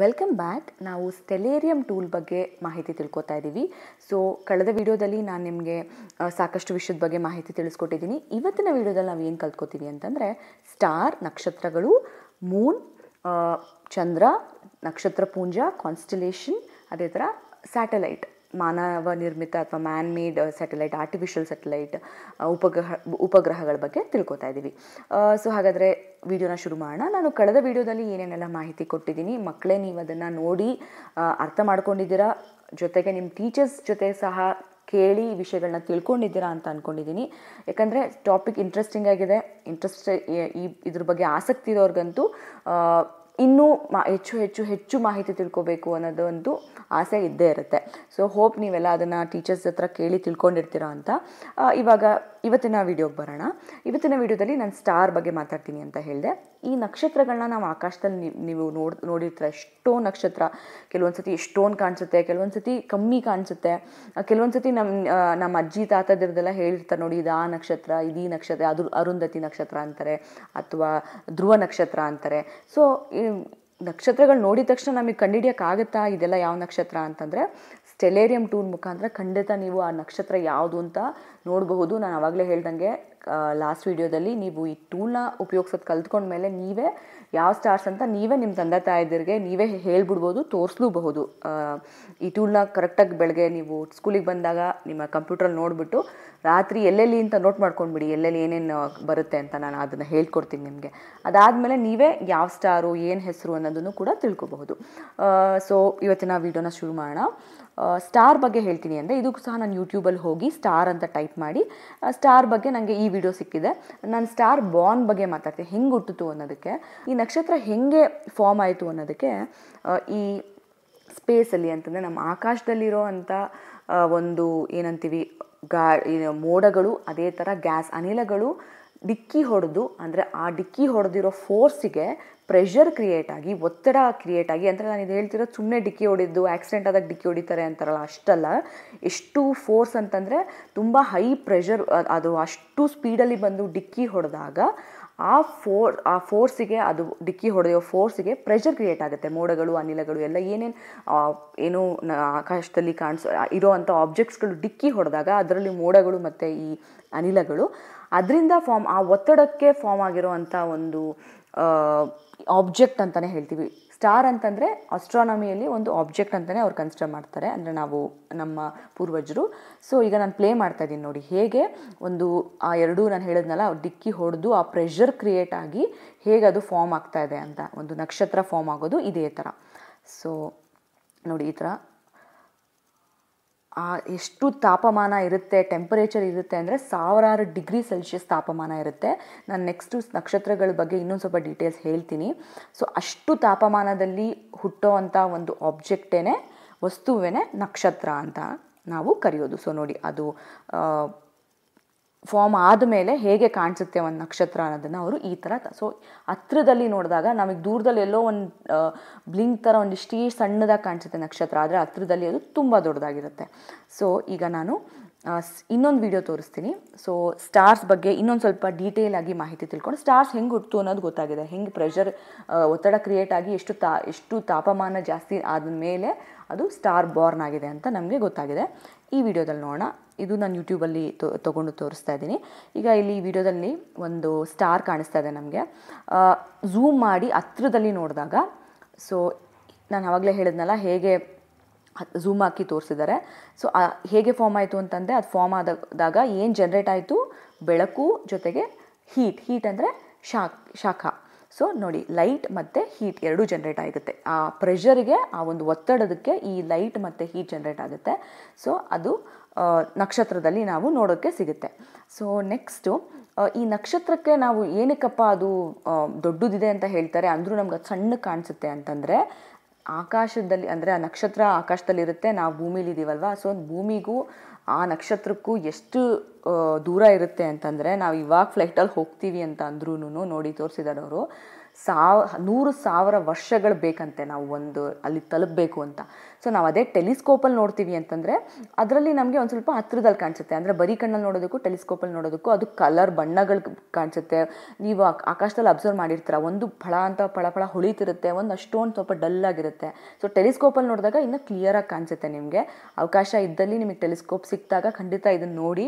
welcome back ನಾವು Stellarium tool ಬಗ್ಗೆ ಮಾಹಿತಿ ತಿಳ್ಕೊತಾ ಇದ್ದೀವಿ ಸೊ ಕಳೆದ ವಿಡಿಯೋದಲ್ಲಿ ನಾನು ನಿಮಗೆ ಸಾಕಷ್ಟು ವಿಷಯದ ಬಗ್ಗೆ ಮಾಹಿತಿ ತಿಳಿಸ್ಕೊಟ್ಟಿದ್ದೀನಿ ಇವತ್ತಿನ ವಿಡಿಯೋದಲ್ಲಿ ನಾವು ಏನು ಕಲ್ತ್ಕೋತೀವಿ ಅಂತಂದರೆ ಸ್ಟಾರ್ ನಕ್ಷತ್ರಗಳು ಮೂನ್ ಚಂದ್ರ ನಕ್ಷತ್ರ ಪೂಂಜ ಕಾನ್ಸ್ಟಲೇಷನ್ ಅದೇ ಥರ ಸ್ಯಾಟಲೈಟ್ ಮಾನವ ನಿರ್ಮಿತ ಅಥವಾ man made satellite artificial satellite ಉಪಗ್ರಹ ಉಪಗ್ರಹಗಳ ಬಗ್ಗೆ ತಿಳ್ಕೊತಾ ಇದ್ದೀವಿ ಸೊ uh, ಹಾಗಾದರೆ ವಿಡಿಯೋನ ಶುರು ಮಾಡೋಣ ನಾನು ಕಳೆದ ವಿಡಿಯೋದಲ್ಲಿ ಏನೇನೆಲ್ಲ ಮಾಹಿತಿ ಕೊಟ್ಟಿದ್ದೀನಿ ಮಕ್ಕಳೇ ನೀವು ಅದನ್ನು ನೋಡಿ uh, ಅರ್ಥ ಮಾಡ್ಕೊಂಡಿದ್ದೀರಾ ಜೊತೆಗೆ ನಿಮ್ಮ ಟೀಚರ್ಸ್ ಜೊತೆ ಸಹ ಕೇಳಿ ವಿಷಯಗಳನ್ನ ತಿಳ್ಕೊಂಡಿದ್ದೀರಾ ಅಂತ ಅಂದ್ಕೊಂಡಿದ್ದೀನಿ ಯಾಕಂದರೆ ಟಾಪಿಕ್ ಇಂಟ್ರೆಸ್ಟಿಂಗ್ ಆಗಿದೆ ಇಂಟ್ರೆಸ್ಟ್ ಈ ಇದ್ರ ಬಗ್ಗೆ ಆಸಕ್ತಿ ಇರೋರ್ಗಂತೂ uh, ಇನ್ನೂ ಮಾ ಹೆಚ್ಚು ಹೆಚ್ಚು ಹೆಚ್ಚು ಮಾಹಿತಿ ತಿಳ್ಕೊಬೇಕು ಅನ್ನೋದು ಒಂದು ಆಸೆ ಇದ್ದೇ ಇರುತ್ತೆ ಸೊ ಹೋಪ್ ನೀವೆಲ್ಲ ಅದನ್ನು ಟೀಚರ್ಸ್ ಹತ್ರ ಕೇಳಿ ತಿಳ್ಕೊಂಡಿರ್ತೀರ ಅಂತ ಇವಾಗ ಇವತ್ತಿನ ವಿಡಿಯೋಗೆ ಬರೋಣ ಇವತ್ತಿನ ವಿಡಿಯೋದಲ್ಲಿ ನಾನು ಸ್ಟಾರ್ ಬಗ್ಗೆ ಮಾತಾಡ್ತೀನಿ ಅಂತ ಹೇಳಿದೆ ಈ ನಕ್ಷತ್ರಗಳನ್ನ ನಾವು ಆಕಾಶದಲ್ಲಿ ನೀವು ನೋಡಿ ನೋಡಿರ್ತೀರ ಎಷ್ಟೋ ನಕ್ಷತ್ರ ಕೆಲವೊಂದು ಸತಿ ಎಷ್ಟೊಂದು ಕಾಣಿಸುತ್ತೆ ಕೆಲವೊಂದು ಸತಿ ಕಮ್ಮಿ ಕಾಣಿಸುತ್ತೆ ಕೆಲವೊಂದು ಸತಿ ನಮ್ಮ ನಮ್ಮ ಅಜ್ಜಿ ತಾತದಿರದೆಲ್ಲ ಹೇಳಿರ್ತಾರೆ ನೋಡಿ ಇದು ಆ ನಕ್ಷತ್ರ ಇದೀ ನಕ್ಷತ್ರ ಅದು ಅರುಂಧತಿ ನಕ್ಷತ್ರ ಅಂತಾರೆ ಅಥವಾ ಧ್ರುವ ನಕ್ಷತ್ರ ಅಂತಾರೆ ಸೊ ನಕ್ಷತ್ರಗಳು ನೋಡಿದ ತಕ್ಷಣ ನಮಗೆ ಕಂಡುಹಿಡಿಯೋಕ್ಕಾಗುತ್ತಾ ಇದೆಲ್ಲ ಯಾವ ನಕ್ಷತ್ರ ಅಂತಂದರೆ ಸ್ಟೆಲೇರಿಯಂ ಟೂನ್ ಮುಖಾಂತರ ಖಂಡಿತ ನೀವು ಆ ನಕ್ಷತ್ರ ಯಾವುದು ಅಂತ ನೋಡಬಹುದು ನಾನು ಆವಾಗಲೇ ಹೇಳ್ದಂಗೆ ಲಾಸ್ಟ್ ವೀಡಿಯೋದಲ್ಲಿ ನೀವು ಈ ಟೂಲ್ನ ಉಪಯೋಗಿಸೋದು ಮೇಲೆ ನೀವೇ ಯಾವ ಸ್ಟಾರ್ಸ್ ಅಂತ ನೀವೇ ನಿಮ್ಮ ತಂದೆ ತಾಯಿದ್ರಿಗೆ ನೀವೇ ಹೇಳ್ಬಿಡ್ಬೋದು ತೋರಿಸ್ಲೂಬಹುದು ಈ ಟೂಲ್ನ ಕರೆಕ್ಟಾಗಿ ಬೆಳಗ್ಗೆ ನೀವು ಸ್ಕೂಲಿಗೆ ಬಂದಾಗ ನಿಮ್ಮ ಕಂಪ್ಯೂಟ್ರಲ್ಲಿ ನೋಡಿಬಿಟ್ಟು ರಾತ್ರಿ ಎಲ್ಲೆಲ್ಲಿ ಅಂತ ನೋಟ್ ಮಾಡ್ಕೊಂಡ್ಬಿಡಿ ಎಲ್ಲೆಲ್ಲಿ ಏನೇನು ಬರುತ್ತೆ ಅಂತ ನಾನು ಅದನ್ನು ಹೇಳ್ಕೊಡ್ತೀನಿ ನಿಮಗೆ ಅದಾದಮೇಲೆ ನೀವೇ ಯಾವ ಸ್ಟಾರು ಏನು ಹೆಸರು ಅನ್ನೋದನ್ನು ಕೂಡ ತಿಳ್ಕೊಬಹುದು ಸೊ ಇವತ್ತಿನ ವೀಡಿಯೋನ ಶುರು ಮಾಡೋಣ ಸ್ಟಾರ್ ಬಗ್ಗೆ ಹೇಳ್ತೀನಿ ಅಂದರೆ ಇದಕ್ಕೂ ಸಹ ನಾನು ಯೂಟ್ಯೂಬಲ್ಲಿ ಹೋಗಿ ಸ್ಟಾರ್ ಅಂತ ಟೈಪ್ ಮಾಡಿ ಸ್ಟಾರ್ ಬಗ್ಗೆ ನನಗೆ ಈ ವಿಡಿಯೋ ಸಿಕ್ಕಿದೆ ನಾನು ಸ್ಟಾರ್ ಬಾರ್ನ್ ಬಗ್ಗೆ ಮಾತಾಡ್ತೀನಿ ಹೆಂಗೆ ಹುಟ್ಟಿತು ಅನ್ನೋದಕ್ಕೆ ಈ ನಕ್ಷತ್ರ ಹೆಂಗೆ ಫಾರ್ಮ್ ಆಯಿತು ಅನ್ನೋದಕ್ಕೆ ಈ ಸ್ಪೇಸಲ್ಲಿ ಅಂತಂದರೆ ನಮ್ಮ ಆಕಾಶದಲ್ಲಿರೋ ಅಂಥ ಒಂದು ಏನಂತೀವಿ ಗಾ ಮೋಡಗಳು ಅದೇ ಥರ ಗ್ಯಾಸ್ ಅನಿಲಗಳು ಡಿಕ್ಕಿ ಹೊಡೆದು ಅಂದರೆ ಆ ಡಿಕ್ಕಿ ಹೊಡೆದಿರೋ ಫೋರ್ಸಿಗೆ ಪ್ರೆಷರ್ ಕ್ರಿಯೇಟ್ ಆಗಿ ಒತ್ತಡ ಕ್ರಿಯೇಟ್ ಆಗಿ ಅಂದರೆ ನಾನು ಇದು ಹೇಳ್ತಿರೋ ಸುಮ್ಮನೆ ಡಿಕ್ಕಿ ಹೊಡೆದು ಆಕ್ಸಿಡೆಂಟ್ ಆದಾಗ ಡಿಕ್ಕಿ ಹೊಡಿತಾರೆ ಅಂತಾರಲ್ಲ ಅಷ್ಟಲ್ಲ ಎಷ್ಟು ಫೋರ್ಸ್ ಅಂತಂದರೆ ತುಂಬ ಹೈ ಪ್ರೆಷರ್ ಅದು ಅಷ್ಟು ಸ್ಪೀಡಲ್ಲಿ ಬಂದು ಡಿಕ್ಕಿ ಹೊಡೆದಾಗ ಆ ಫೋರ್ ಆ ಫೋರ್ಸಿಗೆ ಅದು ಡಿಕ್ಕಿ ಹೊಡೆಯೋ ಫೋರ್ಸಿಗೆ ಪ್ರೆಷರ್ ಕ್ರಿಯೇಟ್ ಆಗುತ್ತೆ ಮೋಡಗಳು ಅನಿಲಗಳು ಎಲ್ಲ ಏನೇನು ಏನು ಆಕಾಶದಲ್ಲಿ ಕಾಣಿಸ್ ಇರೋ ಅಂಥ ಆಬ್ಜೆಕ್ಟ್ಸ್ಗಳು ಡಿಕ್ಕಿ ಹೊಡೆದಾಗ ಅದರಲ್ಲಿ ಮೋಡಗಳು ಮತ್ತು ಈ ಅನಿಲಗಳು ಅದರಿಂದ ಫಾರ್ಮ್ ಆ ಒತ್ತಡಕ್ಕೆ ಫಾರ್ಮ್ ಆಗಿರೋ ಅಂಥ ಒಂದು ಆಬ್ಜೆಕ್ಟ್ ಅಂತಲೇ ಹೇಳ್ತೀವಿ ಸ್ಟಾರ್ ಅಂತಂದರೆ ಆಸ್ಟ್ರಾನಮಿಯಲ್ಲಿ ಒಂದು ಆಬ್ಜೆಕ್ಟ್ ಅಂತಲೇ ಅವ್ರು ಕನ್ಸಿಡರ್ ಮಾಡ್ತಾರೆ ಅಂದರೆ ನಾವು ನಮ್ಮ ಪೂರ್ವಜರು ಸೊ ಈಗ ನಾನು ಪ್ಲೇ ಮಾಡ್ತಾ ಇದ್ದೀನಿ ನೋಡಿ ಹೇಗೆ ಒಂದು ಆ ಎರಡೂ ನಾನು ಹೇಳಿದ್ನಲ್ಲ ಡಿಕ್ಕಿ ಹೊಡೆದು ಆ ಪ್ರೆಷರ್ ಕ್ರಿಯೇಟ್ ಆಗಿ ಹೇಗೆ ಅದು ಫಾರ್ಮ್ ಆಗ್ತಾ ಇದೆ ಅಂತ ಒಂದು ನಕ್ಷತ್ರ ಫಾರ್ಮ್ ಆಗೋದು ಇದೇ ಥರ ಸೊ ನೋಡಿ ಈ ಥರ ಎಷ್ಟು ತಾಪಮಾನ ಇರುತ್ತೆ ಟೆಂಪರೇಚರ್ ಇರುತ್ತೆ ಅಂದರೆ ಸಾವಿರಾರು ಡಿಗ್ರಿ ಸೆಲ್ಸಿಯಸ್ ತಾಪಮಾನ ಇರುತ್ತೆ ನಾನು ನೆಕ್ಸ್ಟು ನಕ್ಷತ್ರಗಳ ಬಗ್ಗೆ ಇನ್ನೊಂದು ಸ್ವಲ್ಪ ಡೀಟೇಲ್ಸ್ ಹೇಳ್ತೀನಿ ಸೊ ಅಷ್ಟು ತಾಪಮಾನದಲ್ಲಿ ಹುಟ್ಟೋ ಅಂಥ ಒಂದು ಆಬ್ಜೆಕ್ಟೇನೆ ವಸ್ತುವೇನೆ ನಕ್ಷತ್ರ ಅಂತ ನಾವು ಕರೆಯೋದು ಸೊ ನೋಡಿ ಅದು ಫಾರ್ಮ್ ಆದಮೇಲೆ ಹೇಗೆ ಕಾಣಿಸುತ್ತೆ ಒಂದು ನಕ್ಷತ್ರ ಅನ್ನೋದನ್ನು ಅವರು ಈ ಥರ ಸೊ ಹತ್ರದಲ್ಲಿ ನೋಡಿದಾಗ ನಮಗೆ ದೂರದಲ್ಲಿ ಎಲ್ಲೋ ಒಂದು ಬ್ಲಿಂಕ್ ಥರ ಇಷ್ಟೇ ಸಣ್ಣದಾಗಿ ಕಾಣಿಸುತ್ತೆ ನಕ್ಷತ್ರ ಆದರೆ ಹತ್ರದಲ್ಲಿ ಅದು ತುಂಬ ದೊಡ್ಡದಾಗಿರುತ್ತೆ ಸೊ ಈಗ ನಾನು ಇನ್ನೊಂದು ವಿಡಿಯೋ ತೋರಿಸ್ತೀನಿ ಸೊ ಸ್ಟಾರ್ಸ್ ಬಗ್ಗೆ ಇನ್ನೊಂದು ಸ್ವಲ್ಪ ಡೀಟೇಲ್ ಆಗಿ ಮಾಹಿತಿ ತಿಳ್ಕೊಂಡು ಸ್ಟಾರ್ಸ್ ಹೆಂಗೆ ಹುಟ್ಟು ಅನ್ನೋದು ಗೊತ್ತಾಗಿದೆ ಹೆಂಗೆ ಪ್ರೆಷರ್ ಒತ್ತಡ ಕ್ರಿಯೇಟ್ ಆಗಿ ಎಷ್ಟು ತಾ ಎಷ್ಟು ತಾಪಮಾನ ಜಾಸ್ತಿ ಆದ ಮೇಲೆ ಅದು ಸ್ಟಾರ್ ಬಾರ್ನ್ ಆಗಿದೆ ಅಂತ ನಮಗೆ ಗೊತ್ತಾಗಿದೆ ಈ ವಿಡಿಯೋದಲ್ಲಿ ನೋಡೋಣ ಇದು ನಾನು ಯೂಟ್ಯೂಬಲ್ಲಿ ತೊಗೊಂಡು ತೋರಿಸ್ತಾ ಇದ್ದೀನಿ ಈಗ ಇಲ್ಲಿ ಈ ವಿಡಿಯೋದಲ್ಲಿ ಒಂದು ಸ್ಟಾರ್ ಕಾಣಿಸ್ತಾ ಇದೆ ನಮಗೆ ಝೂಮ್ ಮಾಡಿ ಹತ್ರದಲ್ಲಿ ನೋಡಿದಾಗ ಸೊ ನಾನು ಆವಾಗಲೇ ಹೇಳಿದ್ನಲ್ಲ ಹೇಗೆ ಝೂಮ್ ಹಾಕಿ ತೋರಿಸಿದ್ದಾರೆ ಸೊ ಹೇಗೆ ಫಾರ್ಮ್ ಆಯಿತು ಅಂತಂದರೆ ಅದು ಫಾರ್ಮ್ ಆದಾಗ ಏನು ಜನ್ರೇಟ್ ಆಯಿತು ಬೆಳಕು ಜೊತೆಗೆ ಹೀಟ್ ಹೀಟ್ ಅಂದರೆ ಶಾಖ ಶಾಖ ಸೊ ನೋಡಿ ಲೈಟ್ ಮತ್ತು ಹೀಟ್ ಎರಡೂ ಜನ್ರೇಟ್ ಆಗುತ್ತೆ ಆ ಪ್ರೆಷರ್ಗೆ ಆ ಒಂದು ಒತ್ತಡದಕ್ಕೆ ಈ ಲೈಟ್ ಮತ್ತು ಹೀಟ್ ಜನ್ರೇಟ್ ಆಗುತ್ತೆ ಸೊ ಅದು ನಕ್ಷತ್ರದಲ್ಲಿ ನಾವು ನೋಡೋಕ್ಕೆ ಸಿಗುತ್ತೆ ಸೊ ನೆಕ್ಸ್ಟು ಈ ನಕ್ಷತ್ರಕ್ಕೆ ನಾವು ಏನಕ್ಕಪ್ಪ ಅದು ದೊಡ್ಡದಿದೆ ಅಂತ ಹೇಳ್ತಾರೆ ಅಂದರೂ ನಮ್ಗೆ ಅದು ಸಣ್ಣ ಕಾಣಿಸುತ್ತೆ ಅಂತಂದರೆ ಆಕಾಶದಲ್ಲಿ ಅಂದರೆ ಆ ನಕ್ಷತ್ರ ಆಕಾಶದಲ್ಲಿರುತ್ತೆ ನಾವು ಭೂಮಿಲಿದ್ದೀವಲ್ವ ಸೊ ಭೂಮಿಗೂ ಆ ನಕ್ಷತ್ರಕ್ಕೂ ಎಷ್ಟು ದೂರ ಇರುತ್ತೆ ಅಂತಂದರೆ ನಾವು ಇವಾಗ ಫ್ಲೈಟಲ್ಲಿ ಹೋಗ್ತೀವಿ ಅಂತ ಅಂದ್ರೂ ನೋಡಿ ತೋರಿಸಿದಾರೆ ಅವರು ಸಾವ ನೂರು ಸಾವಿರ ವರ್ಷಗಳು ಬೇಕಂತೆ ನಾವು ಒಂದು ಅಲ್ಲಿ ತಲುಪಬೇಕು ಅಂತ ಸೊ ನಾವು ಅದೇ ಟೆಲಿಸ್ಕೋಪಲ್ಲಿ ನೋಡ್ತೀವಿ ಅಂತಂದರೆ ಅದರಲ್ಲಿ ನಮಗೆ ಒಂದು ಸ್ವಲ್ಪ ಹತ್ತಿರದಲ್ಲಿ ಕಾಣಿಸುತ್ತೆ ಅಂದರೆ ಬರೀ ಕಣ್ಣಲ್ಲಿ ನೋಡೋದಕ್ಕೂ ಟೆಲಿಸ್ಕೋಪಲ್ಲಿ ನೋಡೋದಕ್ಕೂ ಅದು ಕಲರ್ ಬಣ್ಣಗಳು ಕಾಣಿಸುತ್ತೆ ನೀವು ಆಕಾಶದಲ್ಲಿ ಅಬ್ಸರ್ವ್ ಮಾಡಿರ್ತೀರ ಒಂದು ಫಳ ಅಂತ ಫಳ ಫಳ ಹೊಳಿತಿರುತ್ತೆ ಒಂದು ಅಷ್ಟೊಂದು ಸ್ವಲ್ಪ ಡಲ್ ಆಗಿರುತ್ತೆ ಸೊ ಟೆಲಿಸ್ಕೋಪಲ್ಲಿ ನೋಡಿದಾಗ ಇನ್ನೂ ಕ್ಲಿಯರಾಗಿ ಕಾಣಿಸುತ್ತೆ ನಿಮಗೆ ಅವಕಾಶ ಇದ್ದಲ್ಲಿ ನಿಮಗೆ ಟೆಲಿಸ್ಕೋಪ್ ಸಿಕ್ಕಿದಾಗ ಖಂಡಿತ ಇದನ್ನು ನೋಡಿ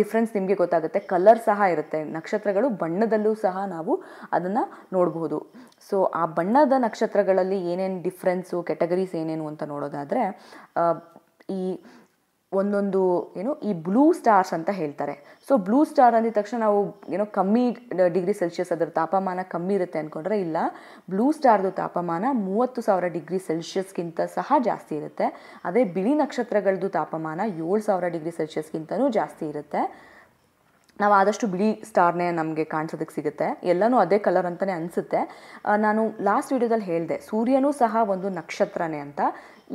ಡಿಫ್ರೆನ್ಸ್ ನಿಮಗೆ ಗೊತ್ತಾಗುತ್ತೆ ಕಲರ್ ಸಹ ಇರುತ್ತೆ ನಕ್ಷತ್ರಗಳು ಬಣ್ಣದಲ್ಲೂ ಸಹ ನಾವು ಅದನ್ನು ನೋಡಿ ನೋಡ್ಬೋದು ಸೊ ಆ ಬಣ್ಣದ ನಕ್ಷತ್ರಗಳಲ್ಲಿ ಏನೇನು ಡಿಫ್ರೆನ್ಸು ಕೆಟಗರೀಸ್ ಏನೇನು ಅಂತ ನೋಡೋದಾದರೆ ಈ ಒಂದೊಂದು ಏನು ಈ ಬ್ಲೂ ಸ್ಟಾರ್ಸ್ ಅಂತ ಹೇಳ್ತಾರೆ ಸೊ ಬ್ಲೂ ಸ್ಟಾರ್ ಅಂದಿದ ತಕ್ಷಣ ನಾವು ಏನೋ ಕಮ್ಮಿ ಡಿಗ್ರಿ ಸೆಲ್ಶಿಯಸ್ ಅದರ ತಾಪಮಾನ ಕಮ್ಮಿ ಇರುತ್ತೆ ಅಂದ್ಕೊಂಡ್ರೆ ಇಲ್ಲ ಬ್ಲೂ ಸ್ಟಾರ್ದು ತಾಪಮಾನ ಮೂವತ್ತು ಸಾವಿರ ಡಿಗ್ರಿ ಸೆಲ್ಶಿಯಸ್ಗಿಂತ ಸಹ ಜಾಸ್ತಿ ಇರುತ್ತೆ ಅದೇ ಬಿಳಿ ನಕ್ಷತ್ರಗಳದ್ದು ತಾಪಮಾನ ಏಳು ಸಾವಿರ ಡಿಗ್ರಿ ಸೆಲ್ಶಿಯಸ್ಗಿಂತಲೂ ಜಾಸ್ತಿ ಇರುತ್ತೆ ನಾವು ಆದಷ್ಟು ಬಿಳಿ ಸ್ಟಾರ್ನೇ ನಮಗೆ ಕಾಣಿಸೋದಕ್ಕೆ ಸಿಗುತ್ತೆ ಎಲ್ಲನೂ ಅದೇ ಕಲರ್ ಅಂತಲೇ ಅನಿಸುತ್ತೆ ನಾನು ಲಾಸ್ಟ್ ವೀಡಿಯೋದಲ್ಲಿ ಹೇಳಿದೆ ಸೂರ್ಯನೂ ಸಹ ಒಂದು ನಕ್ಷತ್ರನೇ ಅಂತ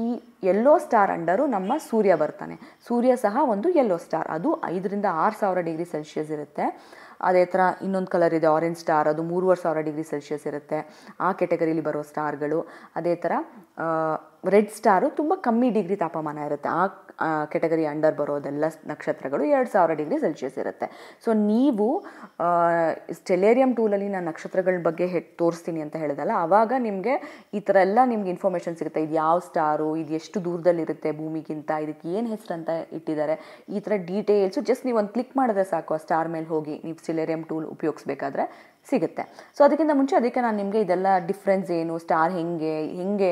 ಈ ಎಲ್ಲೋ ಸ್ಟಾರ್ ಅಂಡರು ನಮ್ಮ ಸೂರ್ಯ ಬರ್ತಾನೆ ಸೂರ್ಯ ಸಹ ಒಂದು ಎಲ್ಲೋ ಸ್ಟಾರ್ ಅದು ಐದರಿಂದ ಆರು ಸಾವಿರ ಡಿಗ್ರಿ ಸೆಲ್ಸಿಯಸ್ ಇರುತ್ತೆ ಅದೇ ಥರ ಇನ್ನೊಂದು ಕಲರ್ ಇದೆ ಆರೆಂಜ್ ಸ್ಟಾರ್ ಅದು ಮೂರುವರೆ ಸಾವಿರ ಡಿಗ್ರಿ ಸೆಲ್ಷಿಯಸ್ ಇರುತ್ತೆ ಆ ಕೆಟಗರಿಲಿ ಬರೋ ಸ್ಟಾರ್ಗಳು ಅದೇ ಥರ ರೆಡ್ ಸ್ಟಾರು ತುಂಬ ಕಮ್ಮಿ ಡಿಗ್ರಿ ತಾಪಮಾನ ಇರುತ್ತೆ ಆ ಕೆಟಗರಿ ಅಂಡರ್ ಬರೋದೆಲ್ಲ ನಕ್ಷತ್ರಗಳು ಎರಡು ಸಾವಿರ ಡಿಗ್ರಿ ಸೆಲ್ಸಿಯಸ್ ಇರುತ್ತೆ ಸೊ ನೀವು ಸ್ಟೆಲೇರಿಯಂ ಟೂಲಲ್ಲಿ ನಾನು ನಕ್ಷತ್ರಗಳ ಬಗ್ಗೆ ಹೆ ತೋರಿಸ್ತೀನಿ ಅಂತ ಹೇಳಿದಲ್ಲ ಆವಾಗ ನಿಮಗೆ ಈ ಥರ ಎಲ್ಲ ನಿಮ್ಗೆ ಇನ್ಫಾರ್ಮೇಷನ್ ಸಿಗುತ್ತೆ ಇದು ಯಾವ ಸ್ಟಾರು ಇದು ಎಷ್ಟು ದೂರದಲ್ಲಿರುತ್ತೆ ಭೂಮಿಗಿಂತ ಇದಕ್ಕೆ ಏನು ಹೆಸರು ಅಂತ ಇಟ್ಟಿದ್ದಾರೆ ಈ ಥರ ಡೀಟೇಲ್ಸು ಜಸ್ಟ್ ನೀವು ಒಂದು ಕ್ಲಿಕ್ ಮಾಡಿದ್ರೆ ಸಾಕು ಆ ಸ್ಟಾರ್ ಮೇಲೆ ಹೋಗಿ ನೀವು ಸ್ಟೆಲೇರಿಯಂ ಟೂಲ್ ಉಪಯೋಗಿಸ್ಬೇಕಾದ್ರೆ ಸಿಗುತ್ತೆ ಸೊ ಅದಕ್ಕಿಂತ ಮುಂಚೆ ಅದಕ್ಕೆ ನಾನು ನಿಮಗೆ ಇದೆಲ್ಲ ಡಿಫ್ರೆನ್ಸ್ ಏನು ಸ್ಟಾರ್ ಹೆಂಗೆ ಹೆಂಗೆ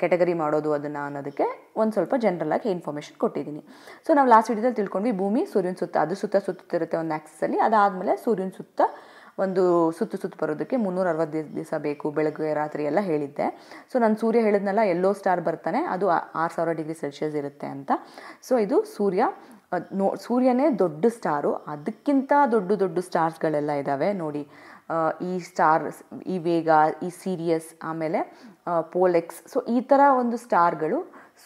ಕ್ಯಾಟಗರಿ ಮಾಡೋದು ಅದನ್ನು ಅನ್ನೋದಕ್ಕೆ ಒಂದು ಸ್ವಲ್ಪ ಆಗಿ ಇನ್ಫಾರ್ಮೇಷನ್ ಕೊಟ್ಟಿದ್ದೀನಿ ಸೊ ನಾವು ಲಾಸ್ಟ್ ವಿಡಿಯೋದಲ್ಲಿ ತಿಳ್ಕೊಂಡ್ವಿ ಭೂಮಿ ಸೂರ್ಯನ ಸುತ್ತ ಅದು ಸುತ್ತ ಸುತ್ತುತ್ತಿರುತ್ತೆ ಒಂದು ಆಕ್ಸಲ್ಲಿ ಅದಾದಮೇಲೆ ಸೂರ್ಯನ ಸುತ್ತ ಒಂದು ಸುತ್ತ ಸುತ್ತು ಬರೋದಕ್ಕೆ ಮುನ್ನೂರ ಅರವತ್ತು ದಿವಸ ಬೇಕು ಬೆಳಗ್ಗೆ ರಾತ್ರಿ ಎಲ್ಲ ಹೇಳಿದ್ದೆ ಸೊ ನಾನು ಸೂರ್ಯ ಹೇಳಿದ್ನಲ್ಲ ಎಲ್ಲೋ ಸ್ಟಾರ್ ಬರ್ತಾನೆ ಅದು ಆರು ಸಾವಿರ ಡಿಗ್ರಿ ಸೆಲ್ಸಿಯಸ್ ಇರುತ್ತೆ ಅಂತ ಸೊ ಇದು ಸೂರ್ಯ ನೋ ಸೂರ್ಯನೇ ದೊಡ್ಡ ಸ್ಟಾರು ಅದಕ್ಕಿಂತ ದೊಡ್ಡ ದೊಡ್ಡ ಸ್ಟಾರ್ಸ್ಗಳೆಲ್ಲ ಇದ್ದಾವೆ ನೋಡಿ ಈ ಸ್ಟಾರ್ ಈ ವೇಗ ಈ ಸೀರಿಯಸ್ ಆಮೇಲೆ ಪೋಲೆಕ್ಸ್ ಸೊ ಈ ಥರ ಒಂದು ಸ್ಟಾರ್ಗಳು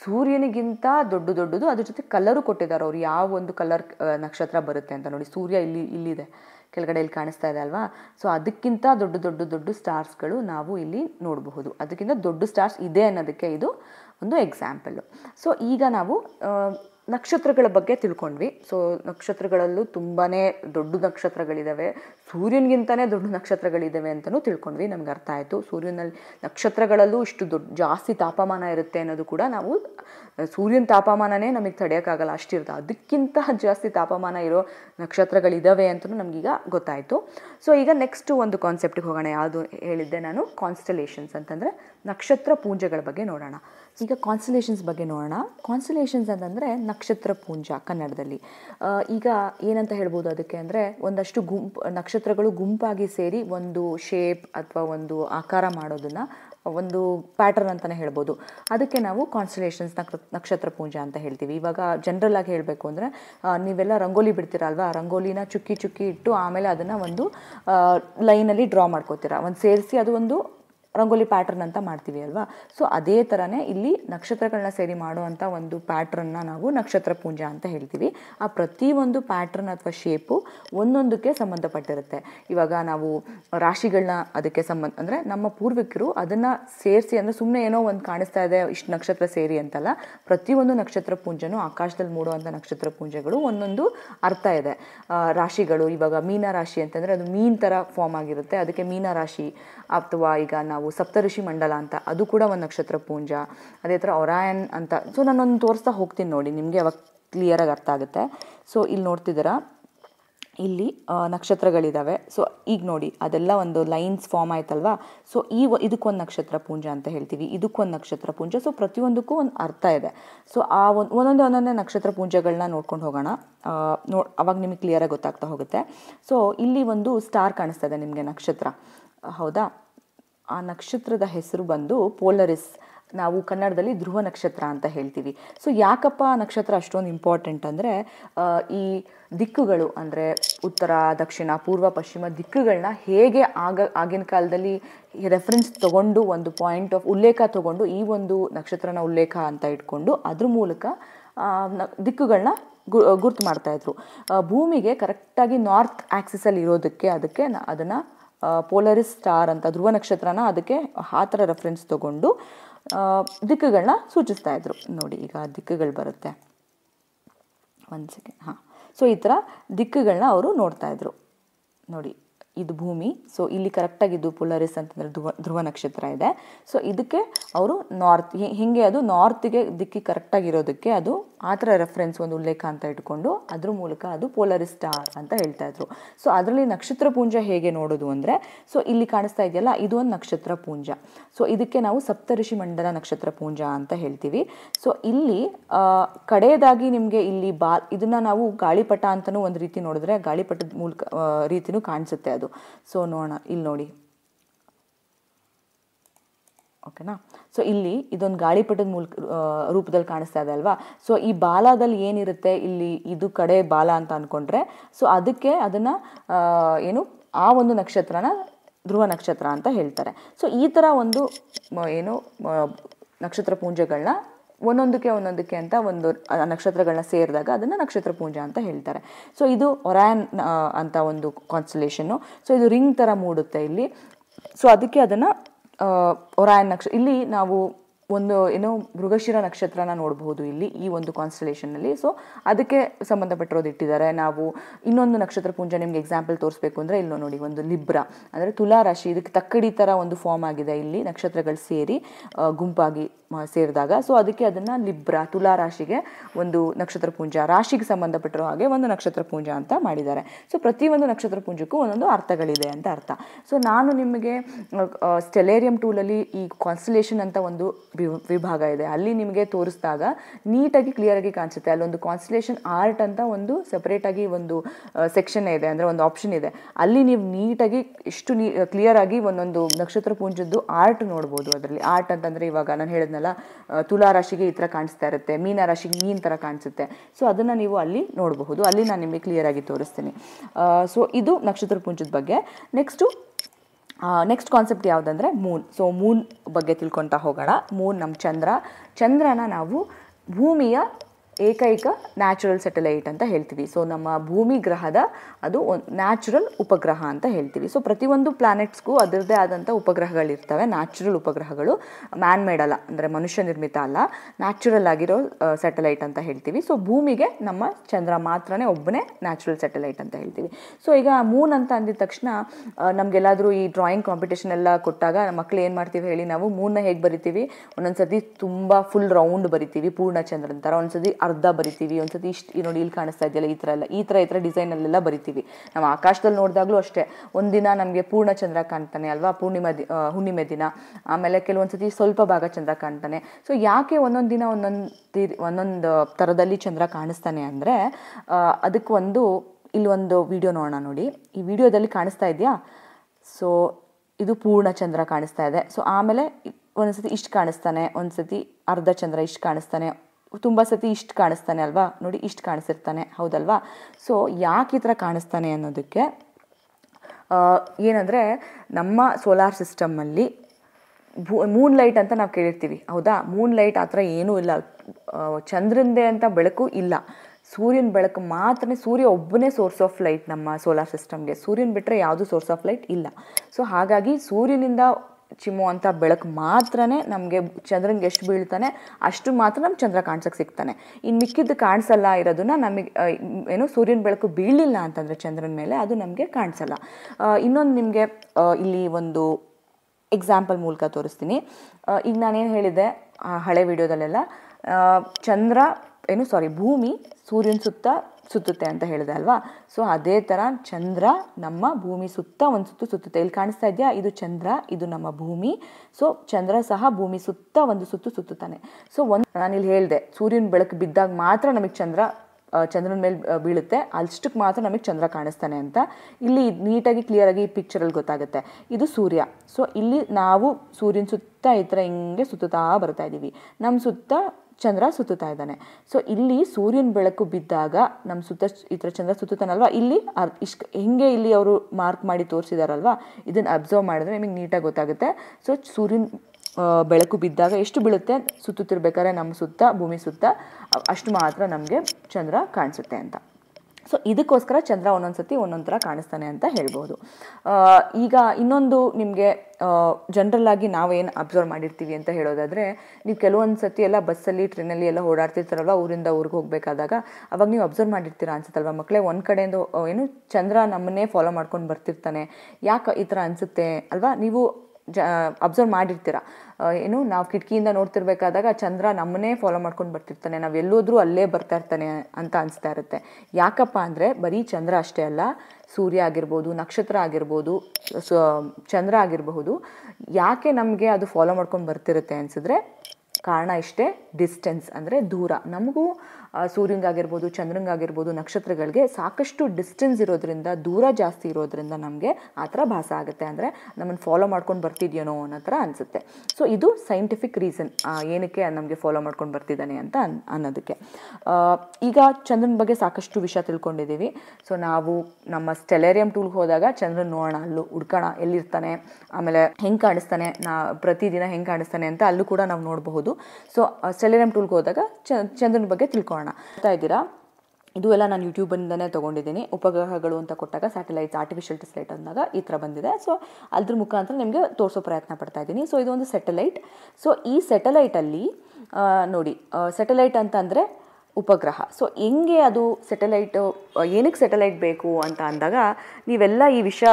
ಸೂರ್ಯನಿಗಿಂತ ದೊಡ್ಡ ದೊಡ್ಡದು ಅದ್ರ ಜೊತೆ ಕಲರು ಕೊಟ್ಟಿದ್ದಾರೆ ಅವ್ರು ಯಾವ ಒಂದು ಕಲರ್ ನಕ್ಷತ್ರ ಬರುತ್ತೆ ಅಂತ ನೋಡಿ ಸೂರ್ಯ ಇಲ್ಲಿ ಇಲ್ಲಿದೆ ಕೆಳಗಡೆ ಇಲ್ಲಿ ಕಾಣಿಸ್ತಾ ಇದೆ ಅಲ್ವಾ ಸೊ ಅದಕ್ಕಿಂತ ದೊಡ್ಡ ದೊಡ್ಡ ದೊಡ್ಡ ಸ್ಟಾರ್ಸ್ಗಳು ನಾವು ಇಲ್ಲಿ ನೋಡಬಹುದು ಅದಕ್ಕಿಂತ ದೊಡ್ಡ ಸ್ಟಾರ್ಸ್ ಇದೆ ಅನ್ನೋದಕ್ಕೆ ಇದು ಒಂದು ಎಕ್ಸಾಂಪಲ್ಲು ಸೊ ಈಗ ನಾವು ನಕ್ಷತ್ರಗಳ ಬಗ್ಗೆ ತಿಳ್ಕೊಂಡ್ವಿ ಸೊ ನಕ್ಷತ್ರಗಳಲ್ಲೂ ತುಂಬಾ ದೊಡ್ಡ ನಕ್ಷತ್ರಗಳಿದ್ದಾವೆ ಸೂರ್ಯನಿಗಿಂತಲೇ ದೊಡ್ಡ ನಕ್ಷತ್ರಗಳಿದ್ದಾವೆ ಅಂತಲೂ ತಿಳ್ಕೊಂಡ್ವಿ ನಮ್ಗೆ ಅರ್ಥ ಆಯಿತು ಸೂರ್ಯನಲ್ಲಿ ನಕ್ಷತ್ರಗಳಲ್ಲೂ ಇಷ್ಟು ದೊಡ್ಡ ಜಾಸ್ತಿ ತಾಪಮಾನ ಇರುತ್ತೆ ಅನ್ನೋದು ಕೂಡ ನಾವು ಸೂರ್ಯನ ತಾಪಮಾನನೇ ನಮಗೆ ತಡೆಯೋಕ್ಕಾಗಲ್ಲ ಇರುತ್ತೆ ಅದಕ್ಕಿಂತ ಜಾಸ್ತಿ ತಾಪಮಾನ ಇರೋ ನಕ್ಷತ್ರಗಳಿದ್ದಾವೆ ಅಂತಲೂ ನಮಗೀಗ ಗೊತ್ತಾಯಿತು ಸೊ ಈಗ ನೆಕ್ಸ್ಟು ಒಂದು ಕಾನ್ಸೆಪ್ಟಿಗೆ ಹೋಗೋಣ ಯಾವುದು ಹೇಳಿದ್ದೆ ನಾನು ಕಾನ್ಸ್ಟಲೇಷನ್ಸ್ ಅಂತಂದರೆ ನಕ್ಷತ್ರ ಪೂಂಜೆಗಳ ಬಗ್ಗೆ ನೋಡೋಣ ಈಗ ಕಾನ್ಸ್ಟಲೇಷನ್ಸ್ ಬಗ್ಗೆ ನೋಡೋಣ ಕಾನ್ಸ್ಟಲೇಷನ್ಸ್ ಅಂತಂದರೆ ನಕ್ಷತ್ರ ಪೂಂಜ ಕನ್ನಡದಲ್ಲಿ ಈಗ ಏನಂತ ಹೇಳ್ಬೋದು ಅದಕ್ಕೆ ಅಂದರೆ ಒಂದಷ್ಟು ಗುಂಪು ನಕ್ಷತ್ರ ನಕ್ಷತ್ರಗಳು ಗುಂಪಾಗಿ ಸೇರಿ ಒಂದು ಶೇಪ್ ಅಥವಾ ಒಂದು ಆಕಾರ ಮಾಡೋದನ್ನ ಒಂದು ಪ್ಯಾಟರ್ನ್ ಅಂತಲೇ ಹೇಳ್ಬೋದು ಅದಕ್ಕೆ ನಾವು ಕಾನ್ಸ್ಟಲೇಷನ್ಸ್ ನಕ್ಷತ್ರ ಪೂಜೆ ಅಂತ ಹೇಳ್ತೀವಿ ಇವಾಗ ಜನರಲ್ ಆಗಿ ಹೇಳಬೇಕು ಅಂದರೆ ನೀವೆಲ್ಲ ರಂಗೋಲಿ ಬಿಡ್ತೀರಲ್ವ ಆ ರಂಗೋಲಿನ ಚುಕ್ಕಿ ಚುಕ್ಕಿ ಇಟ್ಟು ಆಮೇಲೆ ಅದನ್ನು ಒಂದು ಲೈನಲ್ಲಿ ಡ್ರಾ ಮಾಡ್ಕೋತೀರ ಒಂದು ಸೇರಿಸಿ ಅದು ಒಂದು ರಂಗೋಲಿ ಪ್ಯಾಟ್ರನ್ ಅಂತ ಮಾಡ್ತೀವಿ ಅಲ್ವಾ ಸೊ ಅದೇ ಥರನೇ ಇಲ್ಲಿ ನಕ್ಷತ್ರಗಳನ್ನ ಸೇರಿ ಮಾಡುವಂಥ ಒಂದು ಪ್ಯಾಟ್ರನ್ನ ನಾವು ನಕ್ಷತ್ರ ಪೂಂಜೆ ಅಂತ ಹೇಳ್ತೀವಿ ಆ ಪ್ರತಿಯೊಂದು ಪ್ಯಾಟ್ರನ್ ಅಥವಾ ಶೇಪು ಒಂದೊಂದಕ್ಕೆ ಸಂಬಂಧಪಟ್ಟಿರುತ್ತೆ ಇವಾಗ ನಾವು ರಾಶಿಗಳನ್ನ ಅದಕ್ಕೆ ಸಂಬಂಧ ಅಂದರೆ ನಮ್ಮ ಪೂರ್ವಿಕರು ಅದನ್ನು ಸೇರಿಸಿ ಅಂದರೆ ಸುಮ್ಮನೆ ಏನೋ ಒಂದು ಕಾಣಿಸ್ತಾ ಇದೆ ಇಷ್ಟು ನಕ್ಷತ್ರ ಸೇರಿ ಅಂತಲ್ಲ ಪ್ರತಿಯೊಂದು ನಕ್ಷತ್ರ ಪೂಂಜನೂ ಆಕಾಶದಲ್ಲಿ ಮೂಡುವಂಥ ನಕ್ಷತ್ರ ಪೂಂಜೆಗಳು ಒಂದೊಂದು ಅರ್ಥ ಇದೆ ರಾಶಿಗಳು ಇವಾಗ ಮೀನ ರಾಶಿ ಅಂತಂದರೆ ಅದು ಮೀನ್ ಥರ ಫಾರ್ಮ್ ಆಗಿರುತ್ತೆ ಅದಕ್ಕೆ ಮೀನ ರಾಶಿ ಅಥವಾ ಈಗ ನಾವು ನಾವು ಸಪ್ತಋಷಿ ಮಂಡಲ ಅಂತ ಅದು ಕೂಡ ಒಂದು ನಕ್ಷತ್ರ ಪೂಂಜ ಅದೇ ಥರ ಒರಾಯನ್ ಅಂತ ಸೊ ನಾನೊಂದು ತೋರಿಸ್ತಾ ಹೋಗ್ತೀನಿ ನೋಡಿ ನಿಮಗೆ ಅವಾಗ ಕ್ಲಿಯರಾಗಿ ಅರ್ಥ ಆಗುತ್ತೆ ಸೊ ಇಲ್ಲಿ ನೋಡ್ತಿದ್ದೀರಾ ಇಲ್ಲಿ ನಕ್ಷತ್ರಗಳಿದ್ದಾವೆ ಸೊ ಈಗ ನೋಡಿ ಅದೆಲ್ಲ ಒಂದು ಲೈನ್ಸ್ ಫಾರ್ಮ್ ಆಯ್ತಲ್ವಾ ಸೊ ಈ ಇದಕ್ಕೊಂದು ನಕ್ಷತ್ರ ಪೂಂಜ ಅಂತ ಹೇಳ್ತೀವಿ ಇದಕ್ಕೊಂದು ನಕ್ಷತ್ರ ಪೂಂಜ ಸೊ ಪ್ರತಿಯೊಂದಕ್ಕೂ ಒಂದು ಅರ್ಥ ಇದೆ ಸೊ ಆ ಒಂದು ಒಂದೊಂದೇ ಒಂದೊಂದೇ ನಕ್ಷತ್ರ ಪೂಂಜೆಗಳನ್ನ ನೋಡ್ಕೊಂಡು ಹೋಗೋಣ ನೋ ಅವಾಗ ನಿಮಗೆ ಕ್ಲಿಯರಾಗಿ ಗೊತ್ತಾಗ್ತಾ ಹೋಗುತ್ತೆ ಸೊ ಇಲ್ಲಿ ಒಂದು ಸ್ಟಾರ್ ಕಾಣಿಸ್ತಾ ಇದೆ ನಿಮಗೆ ನಕ್ಷತ್ರ ಹೌದಾ ಆ ನಕ್ಷತ್ರದ ಹೆಸರು ಬಂದು ಪೋಲರಿಸ್ ನಾವು ಕನ್ನಡದಲ್ಲಿ ಧ್ರುವ ನಕ್ಷತ್ರ ಅಂತ ಹೇಳ್ತೀವಿ ಸೊ ಯಾಕಪ್ಪ ನಕ್ಷತ್ರ ಅಷ್ಟೊಂದು ಇಂಪಾರ್ಟೆಂಟ್ ಅಂದರೆ ಈ ದಿಕ್ಕುಗಳು ಅಂದರೆ ಉತ್ತರ ದಕ್ಷಿಣ ಪೂರ್ವ ಪಶ್ಚಿಮ ದಿಕ್ಕುಗಳನ್ನ ಹೇಗೆ ಆಗ ಆಗಿನ ಕಾಲದಲ್ಲಿ ರೆಫರೆನ್ಸ್ ತಗೊಂಡು ಒಂದು ಪಾಯಿಂಟ್ ಆಫ್ ಉಲ್ಲೇಖ ತಗೊಂಡು ಈ ಒಂದು ನಕ್ಷತ್ರನ ಉಲ್ಲೇಖ ಅಂತ ಇಟ್ಕೊಂಡು ಅದ್ರ ಮೂಲಕ ದಿಕ್ಕುಗಳನ್ನ ಗುರ್ತು ಮಾಡ್ತಾಯಿದ್ರು ಭೂಮಿಗೆ ಕರೆಕ್ಟಾಗಿ ನಾರ್ತ್ ಆ್ಯಕ್ಸಿಸಲ್ಲಿ ಇರೋದಕ್ಕೆ ಅದಕ್ಕೆ ಅದನ್ನು ಪೋಲರಿಸ್ ಸ್ಟಾರ್ ಅಂತ ಧ್ರುವ ನಕ್ಷತ್ರನ ಅದಕ್ಕೆ ಆ ಥರ ರೆಫರೆನ್ಸ್ ತಗೊಂಡು ದಿಕ್ಕುಗಳನ್ನ ಸೂಚಿಸ್ತಾ ಇದ್ರು ನೋಡಿ ಈಗ ದಿಕ್ಕುಗಳು ಬರುತ್ತೆ ಒಂದು ಸೆಕೆಂಡ್ ಹಾಂ ಸೊ ಈ ಥರ ದಿಕ್ಕುಗಳನ್ನ ಅವರು ನೋಡ್ತಾ ಇದ್ರು ನೋಡಿ ಇದು ಭೂಮಿ ಸೊ ಇಲ್ಲಿ ಕರೆಕ್ಟಾಗಿ ಇದು ಪುಲರಿಸ್ ಅಂತಂದರೆ ಧ್ರುವ ಧ್ರುವ ನಕ್ಷತ್ರ ಇದೆ ಸೊ ಇದಕ್ಕೆ ಅವರು ನಾರ್ತ್ ಹಿಂಗೆ ಅದು ನಾರ್ತ್ಗೆ ದಿಕ್ಕಿ ಕರೆಕ್ಟಾಗಿರೋದಕ್ಕೆ ಅದು ಆ ಥರ ರೆಫರೆನ್ಸ್ ಒಂದು ಉಲ್ಲೇಖ ಅಂತ ಇಟ್ಕೊಂಡು ಅದ್ರ ಮೂಲಕ ಅದು ಪೋಲರಿಸ್ ಸ್ಟಾರ್ ಅಂತ ಹೇಳ್ತಾ ಇದ್ರು ಸೊ ಅದರಲ್ಲಿ ನಕ್ಷತ್ರ ಪೂಂಜ ಹೇಗೆ ನೋಡೋದು ಅಂದರೆ ಸೊ ಇಲ್ಲಿ ಕಾಣಿಸ್ತಾ ಇದೆಯಲ್ಲ ಇದು ಒಂದು ನಕ್ಷತ್ರ ಪೂಂಜ ಸೊ ಇದಕ್ಕೆ ನಾವು ಸಪ್ತಋಷಿ ಮಂಡಲ ನಕ್ಷತ್ರ ಪೂಂಜ ಅಂತ ಹೇಳ್ತೀವಿ ಸೊ ಇಲ್ಲಿ ಕಡೆಯದಾಗಿ ನಿಮಗೆ ಇಲ್ಲಿ ಬಾ ಇದನ್ನು ನಾವು ಗಾಳಿಪಟ ಅಂತಲೂ ಒಂದು ರೀತಿ ನೋಡಿದ್ರೆ ಗಾಳಿಪಟದ ಮೂಲಕ ರೀತಿನೂ ಕಾಣಿಸುತ್ತೆ ಅದು ಸೊ ನೋಡೋಣ ಇಲ್ಲಿ ನೋಡಿ ಓಕೆನಾ ಸೊ ಇಲ್ಲಿ ಇದೊಂದು ಗಾಳಿಪಟದ ಮೂಲಕ ರೂಪದಲ್ಲಿ ಕಾಣಿಸ್ತಾ ಇದೆ ಅಲ್ವಾ ಸೊ ಈ ಬಾಲದಲ್ಲಿ ಏನಿರುತ್ತೆ ಇಲ್ಲಿ ಇದು ಕಡೆ ಬಾಲ ಅಂತ ಅಂದ್ಕೊಂಡ್ರೆ ಸೊ ಅದಕ್ಕೆ ಅದನ್ನು ಏನು ಆ ಒಂದು ನಕ್ಷತ್ರನ ಧ್ರುವ ನಕ್ಷತ್ರ ಅಂತ ಹೇಳ್ತಾರೆ ಸೊ ಈ ತರ ಒಂದು ಏನು ನಕ್ಷತ್ರ ಪೂಂಜೆಗಳನ್ನ ಒಂದೊಂದಕ್ಕೆ ಒಂದೊಂದಕ್ಕೆ ಅಂತ ಒಂದು ನಕ್ಷತ್ರಗಳನ್ನ ಸೇರಿದಾಗ ಅದನ್ನು ನಕ್ಷತ್ರ ಪೂಜಾ ಅಂತ ಹೇಳ್ತಾರೆ ಸೊ ಇದು ಒರಾಯನ್ ಅಂತ ಒಂದು ಕಾನ್ಸ್ಟಲೇಷನ್ನು ಸೊ ಇದು ರಿಂಗ್ ಥರ ಮೂಡುತ್ತೆ ಇಲ್ಲಿ ಸೊ ಅದಕ್ಕೆ ಅದನ್ನು ಒರಾಯನ್ ನಕ್ಷ ಇಲ್ಲಿ ನಾವು ಒಂದು ಏನೋ ಮೃಗಶಿರ ನಕ್ಷತ್ರನ ನೋಡಬಹುದು ಇಲ್ಲಿ ಈ ಒಂದು ಕಾನ್ಸ್ಟಲೇಷನ್ನಲ್ಲಿ ಸೊ ಅದಕ್ಕೆ ಸಂಬಂಧಪಟ್ಟಿರೋದು ಇಟ್ಟಿದ್ದಾರೆ ನಾವು ಇನ್ನೊಂದು ನಕ್ಷತ್ರ ಪುಂಜ ನಿಮ್ಗೆ ಎಕ್ಸಾಂಪಲ್ ತೋರಿಸ್ಬೇಕು ಅಂದರೆ ಇಲ್ಲೋ ನೋಡಿ ಒಂದು ಲಿಬ್ರ ಅಂದರೆ ತುಲಾ ರಾಶಿ ಇದಕ್ಕೆ ತಕ್ಕಡಿ ಥರ ಒಂದು ಫಾರ್ಮ್ ಆಗಿದೆ ಇಲ್ಲಿ ನಕ್ಷತ್ರಗಳು ಸೇರಿ ಗುಂಪಾಗಿ ಸೇರಿದಾಗ ಸೊ ಅದಕ್ಕೆ ಅದನ್ನು ಲಿಬ್ರ ತುಲಾ ರಾಶಿಗೆ ಒಂದು ನಕ್ಷತ್ರ ಪುಂಜ ರಾಶಿಗೆ ಸಂಬಂಧಪಟ್ಟಿರೋ ಹಾಗೆ ಒಂದು ನಕ್ಷತ್ರ ಪೂಂಜ ಅಂತ ಮಾಡಿದ್ದಾರೆ ಸೊ ಪ್ರತಿಯೊಂದು ನಕ್ಷತ್ರ ಪುಂಜಕ್ಕೂ ಒಂದೊಂದು ಅರ್ಥಗಳಿದೆ ಅಂತ ಅರ್ಥ ಸೊ ನಾನು ನಿಮಗೆ ಸ್ಟೆಲೇರಿಯಂ ಟೂಲಲ್ಲಿ ಈ ಕಾನ್ಸ್ಟಲೇಷನ್ ಅಂತ ಒಂದು ವಿಭಾಗ ಇದೆ ಅಲ್ಲಿ ನಿಮಗೆ ತೋರಿಸಿದಾಗ ನೀಟಾಗಿ ಕ್ಲಿಯರಾಗಿ ಕಾಣಿಸುತ್ತೆ ಅಲ್ಲೊಂದು ಕಾನ್ಸ್ಟಲೇಷನ್ ಆರ್ಟ್ ಅಂತ ಒಂದು ಸಪ್ರೇಟಾಗಿ ಒಂದು ಸೆಕ್ಷನ್ ಇದೆ ಅಂದರೆ ಒಂದು ಆಪ್ಷನ್ ಇದೆ ಅಲ್ಲಿ ನೀವು ನೀಟಾಗಿ ಇಷ್ಟು ನೀ ಕ್ಲಿಯರಾಗಿ ಒಂದೊಂದು ನಕ್ಷತ್ರ ಪುಂಜದ್ದು ಆರ್ಟ್ ನೋಡ್ಬೋದು ಅದರಲ್ಲಿ ಆರ್ಟ್ ಅಂತಂದರೆ ಇವಾಗ ನಾನು ಹೇಳಿದ್ನಲ್ಲ ತುಲಾ ರಾಶಿಗೆ ಈ ಥರ ಕಾಣಿಸ್ತಾ ಇರುತ್ತೆ ಮೀನ ರಾಶಿಗೆ ಮೀನ್ ಥರ ಕಾಣಿಸುತ್ತೆ ಸೊ ಅದನ್ನು ನೀವು ಅಲ್ಲಿ ನೋಡಬಹುದು ಅಲ್ಲಿ ನಾನು ನಿಮಗೆ ಕ್ಲಿಯರಾಗಿ ತೋರಿಸ್ತೀನಿ ಸೊ ಇದು ನಕ್ಷತ್ರ ಪುಂಜದ ಬಗ್ಗೆ ನೆಕ್ಸ್ಟು ನೆಕ್ಸ್ಟ್ ಕಾನ್ಸೆಪ್ಟ್ ಯಾವುದಂದ್ರೆ ಮೂನ್ ಸೊ ಮೂನ್ ಬಗ್ಗೆ ತಿಳ್ಕೊತಾ ಹೋಗೋಣ ಮೂನ್ ನಮ್ಮ ಚಂದ್ರ ಚಂದ್ರನ ನಾವು ಭೂಮಿಯ ಏಕೈಕ ನ್ಯಾಚುರಲ್ ಸ್ಯಾಟಲೈಟ್ ಅಂತ ಹೇಳ್ತೀವಿ ಸೊ ನಮ್ಮ ಭೂಮಿ ಗ್ರಹದ ಅದು ನ್ಯಾಚುರಲ್ ಉಪಗ್ರಹ ಅಂತ ಹೇಳ್ತೀವಿ ಸೊ ಪ್ರತಿಯೊಂದು ಪ್ಲಾನೆಟ್ಸ್ಗೂ ಅದರದ್ದೇ ಆದಂಥ ಉಪಗ್ರಹಗಳಿರ್ತವೆ ನ್ಯಾಚುರಲ್ ಉಪಗ್ರಹಗಳು ಮ್ಯಾನ್ ಮೇಡ್ ಅಲ್ಲ ಅಂದರೆ ಮನುಷ್ಯ ನಿರ್ಮಿತ ಅಲ್ಲ ನ್ಯಾಚುರಲ್ ಆಗಿರೋ ಸ್ಯಾಟಲೈಟ್ ಅಂತ ಹೇಳ್ತೀವಿ ಸೊ ಭೂಮಿಗೆ ನಮ್ಮ ಚಂದ್ರ ಮಾತ್ರನೇ ಒಬ್ಬನೇ ನ್ಯಾಚುರಲ್ ಸ್ಯಾಟಲೈಟ್ ಅಂತ ಹೇಳ್ತೀವಿ ಸೊ ಈಗ ಮೂನ್ ಅಂತ ಅಂದಿದ ತಕ್ಷಣ ನಮಗೆಲ್ಲಾದರೂ ಈ ಡ್ರಾಯಿಂಗ್ ಕಾಂಪಿಟೇಷನ್ ಎಲ್ಲ ಕೊಟ್ಟಾಗ ಮಕ್ಕಳು ಏನು ಮಾಡ್ತೀವಿ ಹೇಳಿ ನಾವು ಮೂನ್ನ ಹೇಗೆ ಬರಿತೀವಿ ಒಂದೊಂದು ಸತಿ ತುಂಬ ಫುಲ್ ರೌಂಡ್ ಬರಿತೀವಿ ಪೂರ್ಣ ಚಂದ್ರ ಥರ ಸತಿ ಅರ್ಧ ಬರಿತೀವಿ ಒಂದ್ಸತಿ ಇಷ್ಟು ನೋಡಿ ಇಲ್ಲಿ ಕಾಣಿಸ್ತಾ ಇದೆಯಲ್ಲ ಈ ಥರ ಎಲ್ಲ ಈ ಥರ ಈ ಥರ ಡಿಸೈನಲ್ಲೆಲ್ಲ ಬರಿತೀವಿ ನಾವು ಆಕಾಶದಲ್ಲಿ ನೋಡಿದಾಗಲೂ ಅಷ್ಟೇ ಒಂದಿನ ನಮಗೆ ಪೂರ್ಣ ಚಂದ್ರ ಕಾಣ್ತಾನೆ ಅಲ್ವಾ ಪೂರ್ಣಿಮಾ ದಿ ಹುಣ್ಣಿಮೆ ದಿನ ಆಮೇಲೆ ಕೆಲವೊಂದ್ಸತಿ ಸ್ವಲ್ಪ ಭಾಗ ಚಂದ್ರ ಕಾಣ್ತಾನೆ ಸೊ ಯಾಕೆ ಒಂದೊಂದು ದಿನ ಒಂದೊಂದು ಒಂದೊಂದು ಥರದಲ್ಲಿ ಚಂದ್ರ ಕಾಣಿಸ್ತಾನೆ ಅಂದರೆ ಅದಕ್ಕೆ ಒಂದು ಇಲ್ಲೊಂದು ವಿಡಿಯೋ ನೋಡೋಣ ನೋಡಿ ಈ ವಿಡಿಯೋದಲ್ಲಿ ಕಾಣಿಸ್ತಾ ಇದೆಯಾ ಸೊ ಇದು ಪೂರ್ಣ ಚಂದ್ರ ಕಾಣಿಸ್ತಾ ಇದೆ ಸೊ ಆಮೇಲೆ ಒಂದ್ಸತಿ ಇಷ್ಟು ಕಾಣಿಸ್ತಾನೆ ಒಂದ್ಸತಿ ಅರ್ಧ ಚಂದ್ರ ಇಷ್ಟು ಕಾಣಿಸ್ತಾನೆ ತುಂಬ ಸತಿ ಇಷ್ಟು ಕಾಣಿಸ್ತಾನೆ ಅಲ್ವಾ ನೋಡಿ ಇಷ್ಟು ಕಾಣಿಸಿರ್ತಾನೆ ಹೌದಲ್ವಾ ಸೊ ಯಾಕೆ ಈ ಥರ ಕಾಣಿಸ್ತಾನೆ ಅನ್ನೋದಕ್ಕೆ ಏನಂದರೆ ನಮ್ಮ ಸೋಲಾರ್ ಸಿಸ್ಟಮಲ್ಲಿ ಭೂ ಮೂನ್ ಲೈಟ್ ಅಂತ ನಾವು ಕೇಳಿರ್ತೀವಿ ಹೌದಾ ಮೂನ್ ಲೈಟ್ ಆ ಥರ ಏನೂ ಇಲ್ಲ ಚಂದ್ರಂದೇ ಅಂತ ಬೆಳಕು ಇಲ್ಲ ಸೂರ್ಯನ ಬೆಳಕು ಮಾತ್ರ ಸೂರ್ಯ ಒಬ್ಬನೇ ಸೋರ್ಸ್ ಆಫ್ ಲೈಟ್ ನಮ್ಮ ಸೋಲಾರ್ ಸಿಸ್ಟಮ್ಗೆ ಸೂರ್ಯನ ಬಿಟ್ಟರೆ ಯಾವುದೂ ಸೋರ್ಸ್ ಆಫ್ ಲೈಟ್ ಇಲ್ಲ ಸೊ ಹಾಗಾಗಿ ಸೂರ್ಯನಿಂದ ಅಂತ ಬೆಳಕು ಮಾತ್ರನೇ ನಮಗೆ ಚಂದ್ರನ್ಗೆ ಎಷ್ಟು ಬೀಳ್ತಾನೆ ಅಷ್ಟು ಮಾತ್ರ ನಮ್ಗೆ ಚಂದ್ರ ಕಾಣ್ಸಕ್ಕೆ ಸಿಗ್ತಾನೆ ಇನ್ನು ಮಿಕ್ಕಿದ್ದು ಕಾಣಿಸಲ್ಲ ಇರೋದನ್ನ ನಮಗೆ ಏನು ಸೂರ್ಯನ ಬೆಳಕು ಬೀಳಲಿಲ್ಲ ಅಂತಂದರೆ ಚಂದ್ರನ ಮೇಲೆ ಅದು ನಮಗೆ ಕಾಣಿಸಲ್ಲ ಇನ್ನೊಂದು ನಿಮಗೆ ಇಲ್ಲಿ ಒಂದು ಎಕ್ಸಾಂಪಲ್ ಮೂಲಕ ತೋರಿಸ್ತೀನಿ ಈಗ ನಾನೇನು ಹೇಳಿದೆ ಹಳೆ ವಿಡಿಯೋದಲ್ಲೆಲ್ಲ ಚಂದ್ರ ಏನು ಸಾರಿ ಭೂಮಿ ಸೂರ್ಯನ ಸುತ್ತ ಸುತ್ತುತ್ತೆ ಅಂತ ಹೇಳಿದೆ ಅಲ್ವಾ ಸೊ ಅದೇ ಥರ ಚಂದ್ರ ನಮ್ಮ ಭೂಮಿ ಸುತ್ತ ಒಂದು ಸುತ್ತು ಸುತ್ತುತ್ತೆ ಇಲ್ಲಿ ಕಾಣಿಸ್ತಾ ಇದೆಯಾ ಇದು ಚಂದ್ರ ಇದು ನಮ್ಮ ಭೂಮಿ ಸೊ ಚಂದ್ರ ಸಹ ಭೂಮಿ ಸುತ್ತ ಒಂದು ಸುತ್ತು ಸುತ್ತುತ್ತಾನೆ ಸೊ ಒಂದು ನಾನಿಲ್ಲಿ ಹೇಳಿದೆ ಸೂರ್ಯನ ಬೆಳಕು ಬಿದ್ದಾಗ ಮಾತ್ರ ನಮಗೆ ಚಂದ್ರ ಚಂದ್ರನ ಮೇಲೆ ಬೀಳುತ್ತೆ ಅಷ್ಟಕ್ಕೆ ಮಾತ್ರ ನಮಗೆ ಚಂದ್ರ ಕಾಣಿಸ್ತಾನೆ ಅಂತ ಇಲ್ಲಿ ನೀಟಾಗಿ ಕ್ಲಿಯರಾಗಿ ಈ ಪಿಕ್ಚರಲ್ಲಿ ಗೊತ್ತಾಗುತ್ತೆ ಇದು ಸೂರ್ಯ ಸೊ ಇಲ್ಲಿ ನಾವು ಸೂರ್ಯನ ಸುತ್ತ ಈ ಥರ ಹಿಂಗೆ ಸುತ್ತುತ್ತಾ ಬರ್ತಾ ಇದ್ದೀವಿ ನಮ್ಮ ಸುತ್ತ ಚಂದ್ರ ಸುತ್ತುತ್ತಾ ಇದ್ದಾನೆ ಸೊ ಇಲ್ಲಿ ಸೂರ್ಯನ ಬೆಳಕು ಬಿದ್ದಾಗ ನಮ್ಮ ಸುತ್ತ ಈ ಥರ ಚಂದ್ರ ಸುತ್ತುತ್ತಾನಲ್ವ ಇಲ್ಲಿ ಇಷ್ಟು ಹಿಂಗೆ ಇಲ್ಲಿ ಅವರು ಮಾರ್ಕ್ ಮಾಡಿ ತೋರಿಸಿದಾರಲ್ವ ಇದನ್ನು ಅಬ್ಸರ್ವ್ ಮಾಡಿದ್ರೆ ನಿಮಗೆ ನೀಟಾಗಿ ಗೊತ್ತಾಗುತ್ತೆ ಸೊ ಸೂರ್ಯನ ಬೆಳಕು ಬಿದ್ದಾಗ ಎಷ್ಟು ಬೀಳುತ್ತೆ ಸುತ್ತುತ್ತಿರ್ಬೇಕಾದ್ರೆ ನಮ್ಮ ಸುತ್ತ ಭೂಮಿ ಸುತ್ತ ಅಷ್ಟು ಮಾತ್ರ ನಮಗೆ ಚಂದ್ರ ಕಾಣಿಸುತ್ತೆ ಅಂತ ಸೊ ಇದಕ್ಕೋಸ್ಕರ ಚಂದ್ರ ಸತಿ ಒಂದೊಂದು ಥರ ಕಾಣಿಸ್ತಾನೆ ಅಂತ ಹೇಳ್ಬೋದು ಈಗ ಇನ್ನೊಂದು ನಿಮಗೆ ಜನರಲ್ ಆಗಿ ನಾವೇನು ಅಬ್ಸರ್ವ್ ಮಾಡಿರ್ತೀವಿ ಅಂತ ಹೇಳೋದಾದರೆ ನೀವು ಕೆಲವೊಂದು ಸತಿ ಎಲ್ಲ ಬಸ್ಸಲ್ಲಿ ಟ್ರೈನಲ್ಲಿ ಎಲ್ಲ ಓಡಾಡ್ತಿರ್ತಾರಲ್ವ ಊರಿಂದ ಊರಿಗೆ ಹೋಗಬೇಕಾದಾಗ ಅವಾಗ ನೀವು ಅಬ್ಸರ್ವ್ ಮಾಡಿರ್ತೀರಾ ಅನ್ಸುತ್ತಲ್ವ ಮಕ್ಕಳೇ ಒಂದು ಕಡೆಯಿಂದ ಏನು ಚಂದ್ರ ನಮ್ಮನ್ನೇ ಫಾಲೋ ಮಾಡ್ಕೊಂಡು ಬರ್ತಿರ್ತಾನೆ ಯಾಕೆ ಈ ಥರ ಅನಿಸುತ್ತೆ ಅಲ್ವಾ ನೀವು ಜ ಅಬ್ಸರ್ವ್ ಮಾಡಿರ್ತೀರ ಏನು ನಾವು ಕಿಟಕಿಯಿಂದ ನೋಡ್ತಿರ್ಬೇಕಾದಾಗ ಚಂದ್ರ ನಮ್ಮನ್ನೇ ಫಾಲೋ ಮಾಡ್ಕೊಂಡು ಬರ್ತಿರ್ತಾನೆ ನಾವು ಎಲ್ಲೋದ್ರೂ ಅಲ್ಲೇ ಬರ್ತಾ ಇರ್ತಾನೆ ಅಂತ ಅನಿಸ್ತಾ ಇರುತ್ತೆ ಯಾಕಪ್ಪ ಅಂದರೆ ಬರೀ ಚಂದ್ರ ಅಷ್ಟೇ ಅಲ್ಲ ಸೂರ್ಯ ಆಗಿರ್ಬೋದು ನಕ್ಷತ್ರ ಆಗಿರ್ಬೋದು ಚಂದ್ರ ಆಗಿರಬಹುದು ಯಾಕೆ ನಮಗೆ ಅದು ಫಾಲೋ ಮಾಡ್ಕೊಂಡು ಬರ್ತಿರುತ್ತೆ ಅನಿಸಿದ್ರೆ ಕಾರಣ ಇಷ್ಟೇ ಡಿಸ್ಟೆನ್ಸ್ ಅಂದರೆ ದೂರ ನಮಗೂ ಸೂರ್ಯಂಗಾಗಿರ್ಬೋದು ಚಂದ್ರಂಗಾಗಿರ್ಬೋದು ನಕ್ಷತ್ರಗಳಿಗೆ ಸಾಕಷ್ಟು ಡಿಸ್ಟೆನ್ಸ್ ಇರೋದ್ರಿಂದ ದೂರ ಜಾಸ್ತಿ ಇರೋದ್ರಿಂದ ನಮಗೆ ಆ ಥರ ಭಾಸ ಆಗುತ್ತೆ ಅಂದರೆ ನಮ್ಮನ್ನು ಫಾಲೋ ಮಾಡ್ಕೊಂಡು ಬರ್ತಿದ್ಯೇನೋ ಅನ್ನೋ ಥರ ಅನಿಸುತ್ತೆ ಸೊ ಇದು ಸೈಂಟಿಫಿಕ್ ರೀಸನ್ ಏನಕ್ಕೆ ನಮಗೆ ಫಾಲೋ ಮಾಡ್ಕೊಂಡು ಬರ್ತಿದ್ದಾನೆ ಅಂತ ಅನ್ ಅನ್ನೋದಕ್ಕೆ ಈಗ ಚಂದ್ರನ ಬಗ್ಗೆ ಸಾಕಷ್ಟು ವಿಷಯ ತಿಳ್ಕೊಂಡಿದ್ದೀವಿ ಸೊ ನಾವು ನಮ್ಮ ಸ್ಟೆಲೇರಿಯಂ ಟೂಲ್ಗೆ ಹೋದಾಗ ಚಂದ್ರನ ನೋಡೋಣ ಅಲ್ಲೂ ಹುಡ್ಕೋಣ ಎಲ್ಲಿರ್ತಾನೆ ಆಮೇಲೆ ಹೆಂಗೆ ಕಾಣಿಸ್ತಾನೆ ನಾ ಪ್ರತಿದಿನ ಹೆಂಗೆ ಕಾಣಿಸ್ತಾನೆ ಅಂತ ಅಲ್ಲೂ ಕೂಡ ನಾವು ನೋಡಬಹುದು ಸೊ ಸ್ಟೆಲೇರಿಯಂ ಟೂಲ್ಗೆ ಹೋದಾಗ ಚಂದ್ರನ ಬಗ್ಗೆ ತಿಳ್ಕೊಂಡು ನೋಡೋಣ ನೋಡ್ತಾ ಇದ್ದೀರಾ ಇದು ಎಲ್ಲ ನಾನು ಯೂಟ್ಯೂಬಿಂದನೇ ತೊಗೊಂಡಿದ್ದೀನಿ ಉಪಗ್ರಹಗಳು ಅಂತ ಕೊಟ್ಟಾಗ ಸ್ಯಾಟಲೈಟ್ಸ್ ಆರ್ಟಿಫಿಷಿಯಲ್ ಟೆಸ್ಲೈಟ್ ಅಂದಾಗ ಈ ಥರ ಬಂದಿದೆ ಸೊ ಅದ್ರ ಮುಖಾಂತರ ನಿಮಗೆ ತೋರಿಸೋ ಪ್ರಯತ್ನ ಪಡ್ತಾ ಇದ್ದೀನಿ ಸೊ ಇದು ಒಂದು ಸೆಟಲೈಟ್ ಸೊ ಈ ಸೆಟಲೈಟಲ್ಲಿ ನೋಡಿ ಸೆಟಲೈಟ್ ಅಂದರೆ ಉಪಗ್ರಹ ಸೊ ಹೆಂಗೆ ಅದು ಸೆಟಲೈಟು ಏನಕ್ಕೆ ಸೆಟಲೈಟ್ ಬೇಕು ಅಂತ ಅಂದಾಗ ನೀವೆಲ್ಲ ಈ ವಿಷಯ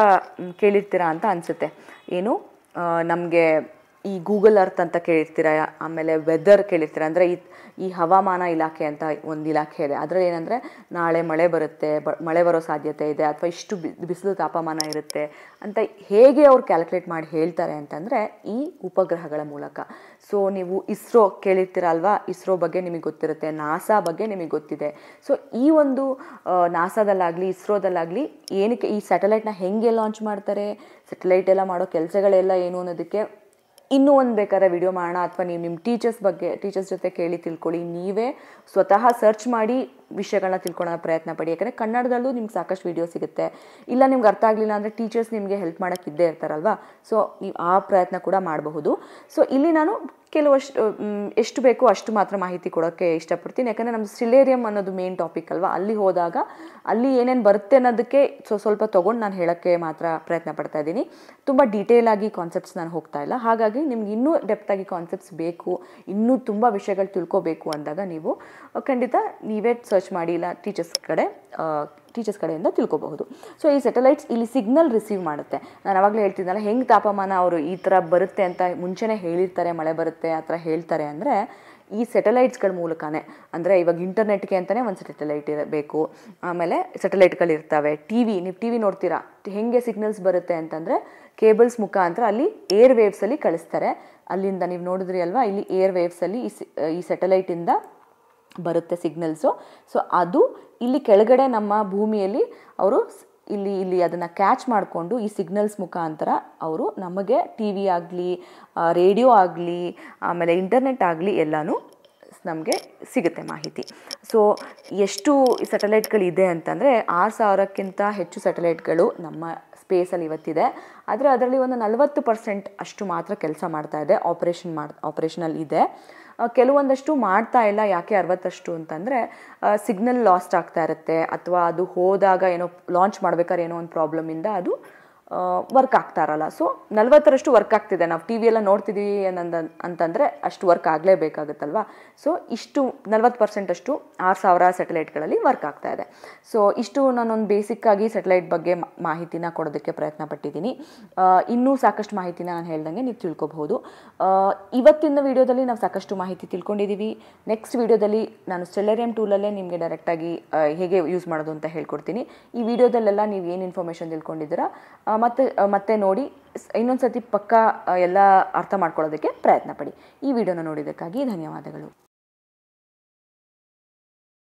ಕೇಳಿರ್ತೀರಾ ಅಂತ ಅನಿಸುತ್ತೆ ಏನು ನಮಗೆ ಈ ಗೂಗಲ್ ಅರ್ತ್ ಅಂತ ಕೇಳಿರ್ತೀರ ಆಮೇಲೆ ವೆದರ್ ಕೇಳಿರ್ತೀರ ಅಂದರೆ ಈ ಈ ಹವಾಮಾನ ಇಲಾಖೆ ಅಂತ ಒಂದು ಇಲಾಖೆ ಇದೆ ಅದರಲ್ಲಿ ಏನಂದರೆ ನಾಳೆ ಮಳೆ ಬರುತ್ತೆ ಬ ಮಳೆ ಬರೋ ಸಾಧ್ಯತೆ ಇದೆ ಅಥವಾ ಇಷ್ಟು ಬಿಸಿಲು ತಾಪಮಾನ ಇರುತ್ತೆ ಅಂತ ಹೇಗೆ ಅವ್ರು ಕ್ಯಾಲ್ಕುಲೇಟ್ ಮಾಡಿ ಹೇಳ್ತಾರೆ ಅಂತಂದರೆ ಈ ಉಪಗ್ರಹಗಳ ಮೂಲಕ ಸೊ ನೀವು ಇಸ್ರೋ ಕೇಳಿರ್ತೀರ ಅಲ್ವಾ ಇಸ್ರೋ ಬಗ್ಗೆ ನಿಮಗೆ ಗೊತ್ತಿರುತ್ತೆ ನಾಸಾ ಬಗ್ಗೆ ನಿಮಗೆ ಗೊತ್ತಿದೆ ಸೊ ಈ ಒಂದು ನಾಸಾದಲ್ಲಾಗಲಿ ಇಸ್ರೋದಲ್ಲಾಗಲಿ ಏನಕ್ಕೆ ಈ ಸ್ಯಾಟಲೈಟ್ನ ಹೆಂಗೆ ಲಾಂಚ್ ಮಾಡ್ತಾರೆ ಸ್ಯಾಟಲೈಟ್ ಎಲ್ಲ ಮಾಡೋ ಕೆಲಸಗಳೆಲ್ಲ ಏನು ಅನ್ನೋದಕ್ಕೆ ಇನ್ನೂ ಒಂದು ಬೇಕಾದ್ರೆ ವಿಡಿಯೋ ಮಾಡೋಣ ಅಥವಾ ನೀವು ನಿಮ್ಮ ಟೀಚರ್ಸ್ ಬಗ್ಗೆ ಟೀಚರ್ಸ್ ಜೊತೆ ಕೇಳಿ ತಿಳ್ಕೊಳ್ಳಿ ನೀವೇ ಸ್ವತಃ ಸರ್ಚ್ ಮಾಡಿ ವಿಷಯಗಳನ್ನ ತಿಳ್ಕೊಳ್ಳೋ ಪ್ರಯತ್ನ ಪಡಿ ಯಾಕಂದರೆ ಕನ್ನಡದಲ್ಲೂ ನಿಮ್ಗೆ ಸಾಕಷ್ಟು ವೀಡಿಯೋ ಸಿಗುತ್ತೆ ಇಲ್ಲ ನಿಮ್ಗೆ ಅರ್ಥ ಆಗಲಿಲ್ಲ ಅಂದರೆ ಟೀಚರ್ಸ್ ನಿಮಗೆ ಹೆಲ್ಪ್ ಇದ್ದೇ ಇರ್ತಾರಲ್ವ ಸೊ ನೀವು ಆ ಪ್ರಯತ್ನ ಕೂಡ ಮಾಡಬಹುದು ಸೊ ಇಲ್ಲಿ ನಾನು ಕೆಲವಷ್ಟು ಎಷ್ಟು ಬೇಕೋ ಅಷ್ಟು ಮಾತ್ರ ಮಾಹಿತಿ ಕೊಡೋಕ್ಕೆ ಇಷ್ಟಪಡ್ತೀನಿ ಯಾಕಂದರೆ ನಮ್ಮ ಸಿಲೇರಿಯಂ ಅನ್ನೋದು ಮೇನ್ ಟಾಪಿಕ್ ಅಲ್ವಾ ಅಲ್ಲಿ ಹೋದಾಗ ಅಲ್ಲಿ ಏನೇನು ಬರುತ್ತೆ ಅನ್ನೋದಕ್ಕೆ ಸೊ ಸ್ವಲ್ಪ ತೊಗೊಂಡು ನಾನು ಹೇಳೋಕ್ಕೆ ಮಾತ್ರ ಪ್ರಯತ್ನ ಪಡ್ತಾ ಇದ್ದೀನಿ ತುಂಬ ಡೀಟೇಲ್ ಆಗಿ ಕಾನ್ಸೆಪ್ಟ್ಸ್ ನಾನು ಹೋಗ್ತಾ ಇಲ್ಲ ಹಾಗಾಗಿ ನಿಮ್ಗೆ ಇನ್ನೂ ಡೆಪ್ತಾಗಿ ಕಾನ್ಸೆಪ್ಟ್ಸ್ ಬೇಕು ಇನ್ನೂ ತುಂಬ ವಿಷಯಗಳು ತಿಳ್ಕೊಬೇಕು ಅಂದಾಗ ನೀವು ಖಂಡಿತ ನೀವೇ ಸರ್ಚ್ ಸರ್ಚ್ ಮಾಡಿ ಇಲ್ಲ ಟೀಚರ್ಸ್ ಕಡೆ ಟೀಚರ್ಸ್ ಕಡೆಯಿಂದ ತಿಳ್ಕೊಬಹುದು ಸೊ ಈ ಸೆಟಲೈಟ್ಸ್ ಇಲ್ಲಿ ಸಿಗ್ನಲ್ ರಿಸೀವ್ ಮಾಡುತ್ತೆ ನಾನು ಅವಾಗಲೇ ಹೇಳ್ತಿದ್ದಲ್ಲ ಹೆಂಗೆ ತಾಪಮಾನ ಅವರು ಈ ಥರ ಬರುತ್ತೆ ಅಂತ ಮುಂಚೆನೆ ಹೇಳಿರ್ತಾರೆ ಮಳೆ ಬರುತ್ತೆ ಆ ಥರ ಹೇಳ್ತಾರೆ ಅಂದರೆ ಈ ಸೆಟಲೈಟ್ಸ್ಗಳ ಮೂಲಕನೇ ಅಂದರೆ ಇವಾಗ ಇಂಟರ್ನೆಟ್ಗೆ ಅಂತಲೇ ಒಂದು ಸೆಟಲೈಟ್ ಇರಬೇಕು ಆಮೇಲೆ ಇರ್ತವೆ ಟಿ ವಿ ನೀವು ಟಿ ವಿ ನೋಡ್ತೀರಾ ಹೆಂಗೆ ಸಿಗ್ನಲ್ಸ್ ಬರುತ್ತೆ ಅಂತಂದರೆ ಕೇಬಲ್ಸ್ ಮುಖಾಂತರ ಅಲ್ಲಿ ಏರ್ ವೇವ್ಸಲ್ಲಿ ಕಳಿಸ್ತಾರೆ ಅಲ್ಲಿಂದ ನೀವು ನೋಡಿದ್ರಿ ಅಲ್ವಾ ಇಲ್ಲಿ ಏರ್ ವೇವ್ಸಲ್ಲಿ ಈ ಸೆಟಲೈಟಿಂದ ಬರುತ್ತೆ ಸಿಗ್ನಲ್ಸು ಸೊ ಅದು ಇಲ್ಲಿ ಕೆಳಗಡೆ ನಮ್ಮ ಭೂಮಿಯಲ್ಲಿ ಅವರು ಇಲ್ಲಿ ಇಲ್ಲಿ ಅದನ್ನು ಕ್ಯಾಚ್ ಮಾಡಿಕೊಂಡು ಈ ಸಿಗ್ನಲ್ಸ್ ಮುಖಾಂತರ ಅವರು ನಮಗೆ ಟಿ ವಿ ಆಗಲಿ ರೇಡಿಯೋ ಆಗಲಿ ಆಮೇಲೆ ಇಂಟರ್ನೆಟ್ ಆಗಲಿ ಎಲ್ಲನೂ ನಮಗೆ ಸಿಗುತ್ತೆ ಮಾಹಿತಿ ಸೊ ಎಷ್ಟು ಸ್ಯಾಟಲೈಟ್ಗಳಿದೆ ಅಂತಂದರೆ ಆರು ಸಾವಿರಕ್ಕಿಂತ ಹೆಚ್ಚು ಸ್ಯಾಟಲೈಟ್ಗಳು ನಮ್ಮ ಸ್ಪೇಸಲ್ಲಿ ಇವತ್ತಿದೆ ಆದರೆ ಅದರಲ್ಲಿ ಒಂದು ನಲವತ್ತು ಪರ್ಸೆಂಟ್ ಅಷ್ಟು ಮಾತ್ರ ಕೆಲಸ ಮಾಡ್ತಾ ಇದೆ ಆಪ್ರೇಷನ್ ಮಾಡಿ ಆಪ್ರೇಷನಲ್ಲಿ ಇದೆ ಕೆಲವೊಂದಷ್ಟು ಮಾಡ್ತಾ ಇಲ್ಲ ಯಾಕೆ ಅರವತ್ತಷ್ಟು ಅಂತಂದರೆ ಸಿಗ್ನಲ್ ಲಾಸ್ಟ್ ಆಗ್ತಾ ಇರುತ್ತೆ ಅಥವಾ ಅದು ಹೋದಾಗ ಏನೋ ಲಾಂಚ್ ಮಾಡ್ಬೇಕಾದ್ರೆ ಏನೋ ಒಂದು ಪ್ರಾಬ್ಲಮಿಂದ ಅದು ವರ್ಕ್ ಆಗ್ತಾ ಇರಲ್ಲ ಸೊ ನಲ್ವತ್ತರಷ್ಟು ವರ್ಕ್ ಆಗ್ತಿದೆ ನಾವು ಟಿ ವಿಯೆಲ್ಲ ನೋಡ್ತಿದ್ದೀವಿ ಏನಂದ ಅಂತಂದರೆ ಅಷ್ಟು ವರ್ಕ್ ಆಗಲೇಬೇಕಾಗುತ್ತಲ್ವಾ ಸೊ ಇಷ್ಟು ನಲ್ವತ್ತು ಪರ್ಸೆಂಟಷ್ಟು ಆರು ಸಾವಿರ ಸ್ಯಾಟಲೈಟ್ಗಳಲ್ಲಿ ವರ್ಕ್ ಆಗ್ತಾ ಇದೆ ಸೊ ಇಷ್ಟು ನಾನೊಂದು ಬೇಸಿಕ್ಕಾಗಿ ಸ್ಯಾಟಲೈಟ್ ಬಗ್ಗೆ ಮಾಹಿತಿನ ಕೊಡೋದಕ್ಕೆ ಪ್ರಯತ್ನ ಪಟ್ಟಿದ್ದೀನಿ ಇನ್ನೂ ಸಾಕಷ್ಟು ಮಾಹಿತಿನ ನಾನು ಹೇಳ್ದಂಗೆ ನೀವು ತಿಳ್ಕೊಬಹುದು ಇವತ್ತಿನ ವಿಡಿಯೋದಲ್ಲಿ ನಾವು ಸಾಕಷ್ಟು ಮಾಹಿತಿ ತಿಳ್ಕೊಂಡಿದ್ದೀವಿ ನೆಕ್ಸ್ಟ್ ವೀಡಿಯೋದಲ್ಲಿ ನಾನು ಸ್ಟೆಲೆರಿಯಂ ಟೂಲಲ್ಲೇ ನಿಮಗೆ ಡೈರೆಕ್ಟಾಗಿ ಹೇಗೆ ಯೂಸ್ ಮಾಡೋದು ಅಂತ ಹೇಳ್ಕೊಡ್ತೀನಿ ಈ ವಿಡಿಯೋದಲ್ಲೆಲ್ಲ ನೀವು ಏನು ಇನ್ಫಾರ್ಮೇಷನ್ ತಿಳ್ಕೊಂಡಿದ್ದೀರಾ ಮತ್ತು ಮತ್ತೆ ನೋಡಿ ಇನ್ನೊಂದು ಸತಿ ಪಕ್ಕಾ ಎಲ್ಲ ಅರ್ಥ ಮಾಡ್ಕೊಳ್ಳೋದಕ್ಕೆ ಪ್ರಯತ್ನ ಪಡಿ ಈ ವಿಡಿಯೋನ ನೋಡಿದ್ದಕ್ಕಾಗಿ ಧನ್ಯವಾದಗಳು